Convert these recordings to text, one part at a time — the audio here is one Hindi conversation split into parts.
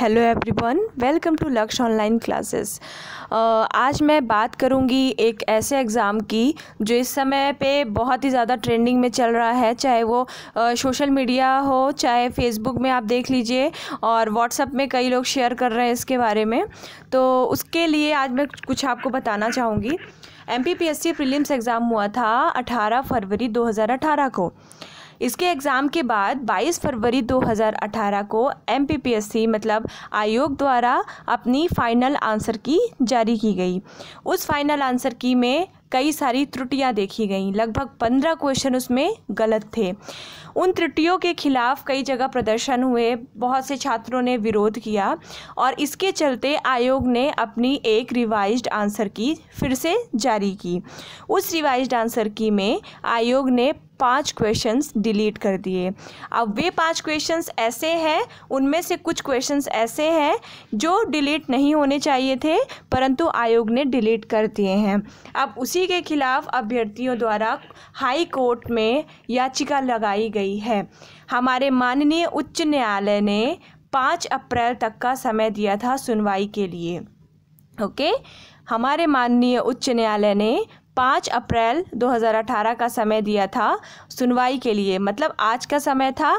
hello everyone welcome to Lakshya online classes आज मैं बात करूंगी एक ऐसे एग्ज़ाम की जो इस समय पे बहुत ही ज़्यादा ट्रेंडिंग में चल रहा है चाहे वो सोशल uh, मीडिया हो चाहे फेसबुक में आप देख लीजिए और व्हाट्सअप में कई लोग शेयर कर रहे हैं इसके बारे में तो उसके लिए आज मैं कुछ आपको बताना चाहूँगी एम पी एग्ज़ाम हुआ था अठारह फरवरी दो को इसके एग्ज़ाम के बाद 22 फरवरी 2018 को एम मतलब आयोग द्वारा अपनी फ़ाइनल आंसर की जारी की गई उस फाइनल आंसर की में कई सारी त्रुटियां देखी गईं लगभग पंद्रह क्वेश्चन उसमें गलत थे उन त्रुटियों के खिलाफ कई जगह प्रदर्शन हुए बहुत से छात्रों ने विरोध किया और इसके चलते आयोग ने अपनी एक रिवाइज्ड आंसर की फिर से जारी की उस रिवाइज्ड आंसर की में आयोग ने पांच क्वेश्चंस डिलीट कर दिए अब वे पांच क्वेश्चंस ऐसे हैं उनमें से कुछ क्वेश्चंस ऐसे हैं जो डिलीट नहीं होने चाहिए थे परंतु आयोग ने डिलीट कर दिए हैं अब उसी इसी के खिलाफ अभ्यर्थियों द्वारा हाई कोर्ट में याचिका लगाई गई है हमारे माननीय उच्च न्यायालय ने पाँच अप्रैल तक का समय दिया था सुनवाई के लिए ओके हमारे माननीय उच्च न्यायालय ने पाँच अप्रैल 2018 का समय दिया था सुनवाई के लिए मतलब आज का समय था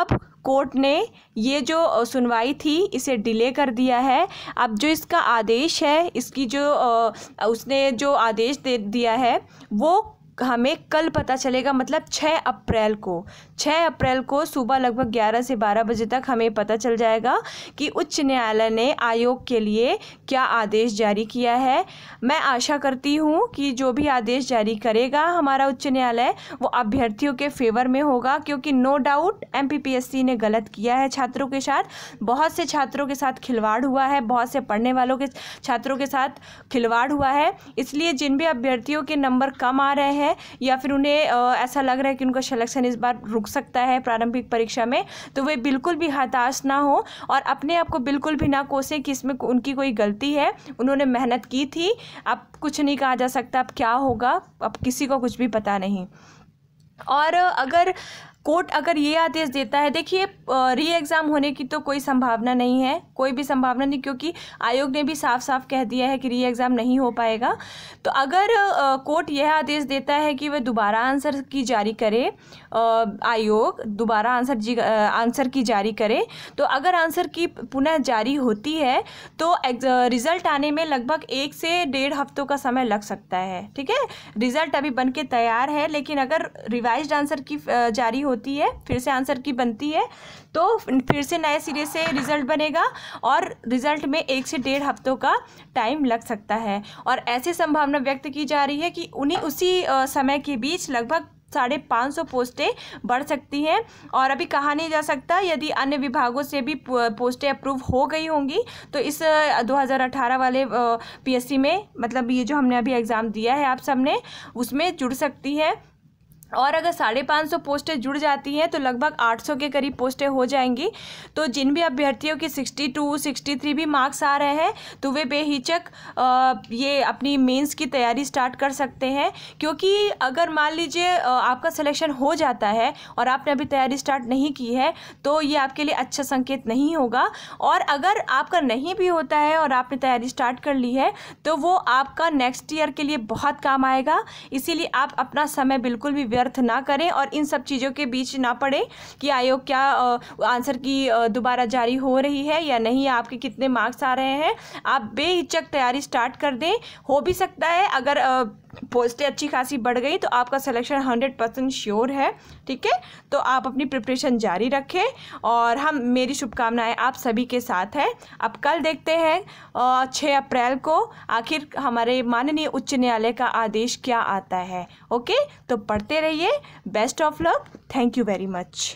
अब कोर्ट ने ये जो सुनवाई थी इसे डिले कर दिया है अब जो इसका आदेश है इसकी जो उसने जो आदेश दे दिया है वो हमें कल पता चलेगा मतलब 6 अप्रैल को 6 अप्रैल को सुबह लगभग 11 से 12 बजे तक हमें पता चल जाएगा कि उच्च न्यायालय ने आयोग के लिए क्या आदेश जारी किया है मैं आशा करती हूँ कि जो भी आदेश जारी करेगा हमारा उच्च न्यायालय वो अभ्यर्थियों के फेवर में होगा क्योंकि नो डाउट एम ने गलत किया है छात्रों के साथ बहुत से छात्रों के साथ खिलवाड़ हुआ है बहुत से पढ़ने वालों के छात्रों के साथ खिलवाड़ हुआ है इसलिए जिन भी अभ्यर्थियों के नंबर कम आ रहे हैं है या फिर उन्हें ऐसा लग रहा है कि उनका सिलेक्शन इस बार रुक सकता है प्रारंभिक परीक्षा में तो वे बिल्कुल भी हताश ना हो और अपने आप को बिल्कुल भी ना कोसें कि इसमें उनकी कोई गलती है उन्होंने मेहनत की थी अब कुछ नहीं कहा जा सकता अब क्या होगा अब किसी को कुछ भी पता नहीं और अगर कोर्ट अगर ये आदेश देता है देखिए री एग्ज़ाम होने की तो कोई संभावना नहीं है कोई भी संभावना नहीं क्योंकि आयोग ने भी साफ साफ कह दिया है कि री एग्ज़ाम नहीं हो पाएगा तो अगर कोर्ट यह आदेश देता है कि वह दोबारा आंसर की जारी करे आयोग दोबारा आंसर जी आंसर की जारी करे तो अगर आंसर की पुनः जारी होती है तो रिज़ल्ट आने में लगभग एक से डेढ़ हफ्तों का समय लग सकता है ठीक है रिज़ल्ट अभी बन के तैयार है लेकिन अगर रिवाइज आंसर की जारी होती होती है फिर से आंसर की बनती है तो फिर से नए सिरे से रिज़ल्ट बनेगा और रिज़ल्ट में एक से डेढ़ हफ्तों का टाइम लग सकता है और ऐसी संभावना व्यक्त की जा रही है कि उन्हीं उसी समय के बीच लगभग साढ़े पाँच सौ पोस्टें बढ़ सकती हैं और अभी कहा नहीं जा सकता यदि अन्य विभागों से भी पोस्टें अप्रूव हो गई होंगी तो इस 2018 वाले पीएससी में मतलब ये जो हमने अभी एग्ज़ाम दिया है आप सबने उसमें जुड़ सकती है और अगर साढ़े पाँच सौ पोस्टें जुड़ जाती हैं तो लगभग 800 के करीब पोस्टें हो जाएंगी तो जिन भी अभ्यर्थियों के 62, 63 भी मार्क्स आ रहे हैं तो वे बेहिचक ये अपनी मेंस की तैयारी स्टार्ट कर सकते हैं क्योंकि अगर मान लीजिए आपका सिलेक्शन हो जाता है और आपने अभी तैयारी स्टार्ट नहीं की है तो ये आपके लिए अच्छा संकेत नहीं होगा और अगर आपका नहीं भी होता है और आपने तैयारी स्टार्ट कर ली है तो वो आपका नेक्स्ट ईयर के लिए बहुत काम आएगा इसीलिए आप अपना समय बिल्कुल भी व्यर्थ ना करें और इन सब चीज़ों के बीच ना पड़े कि आयोग क्या आंसर की दोबारा जारी हो रही है या नहीं आपके कितने मार्क्स आ रहे हैं आप बेहिचक तैयारी स्टार्ट कर दें हो भी सकता है अगर पोस्टें अच्छी खासी बढ़ गई तो आपका सिलेक्शन हंड्रेड परसेंट श्योर है ठीक है तो आप अपनी प्रिपरेशन जारी रखें और हम मेरी शुभकामनाएं आप सभी के साथ हैं अब कल देखते हैं छः अप्रैल को आखिर हमारे माननीय उच्च न्यायालय का आदेश क्या आता है ओके तो पढ़ते रहे रहिए best of luck thank you very much